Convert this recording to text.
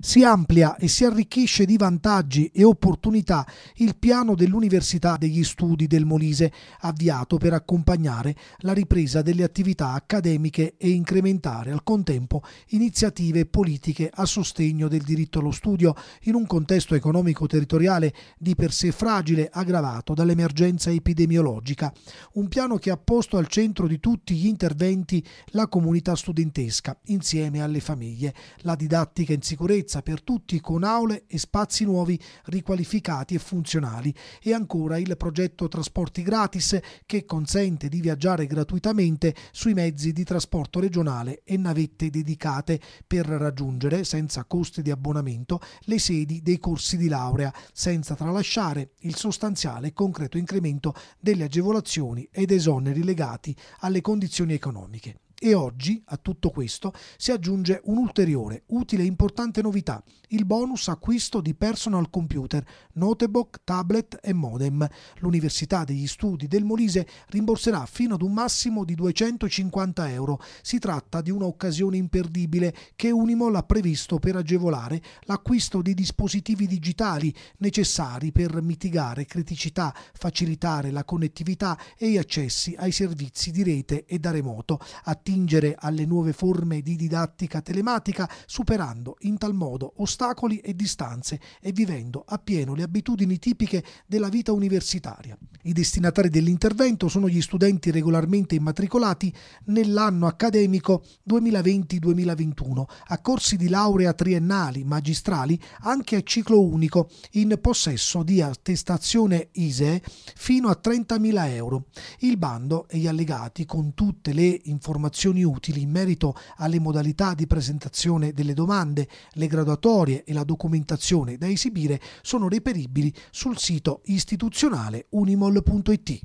Si amplia e si arricchisce di vantaggi e opportunità il piano dell'Università degli Studi del Molise, avviato per accompagnare la ripresa delle attività accademiche e incrementare al contempo iniziative politiche a sostegno del diritto allo studio in un contesto economico territoriale di per sé fragile aggravato dall'emergenza epidemiologica. Un piano che ha posto al centro di tutti gli interventi la comunità studentesca, insieme alle famiglie, la didattica in sicurezza sicurezza per tutti con aule e spazi nuovi riqualificati e funzionali e ancora il progetto Trasporti Gratis che consente di viaggiare gratuitamente sui mezzi di trasporto regionale e navette dedicate per raggiungere senza costi di abbonamento le sedi dei corsi di laurea senza tralasciare il sostanziale e concreto incremento delle agevolazioni ed esoneri legati alle condizioni economiche. E oggi a tutto questo si aggiunge un'ulteriore, utile e importante novità, il bonus acquisto di personal computer, notebook, tablet e modem. L'Università degli Studi del Molise rimborserà fino ad un massimo di 250 euro. Si tratta di un'occasione imperdibile che Unimol ha previsto per agevolare l'acquisto di dispositivi digitali necessari per mitigare criticità, facilitare la connettività e gli accessi ai servizi di rete e da remoto. Attiv- attingere alle nuove forme di didattica telematica, superando in tal modo ostacoli e distanze e vivendo appieno le abitudini tipiche della vita universitaria. I destinatari dell'intervento sono gli studenti regolarmente immatricolati nell'anno accademico 2020-2021 a corsi di laurea triennali, magistrali, anche a ciclo unico, in possesso di attestazione ISEE fino a 30.000 euro. Il bando e gli allegati con tutte le informazioni informazioni utili in merito alle modalità di presentazione delle domande, le graduatorie e la documentazione da esibire sono reperibili sul sito istituzionale unimol.it.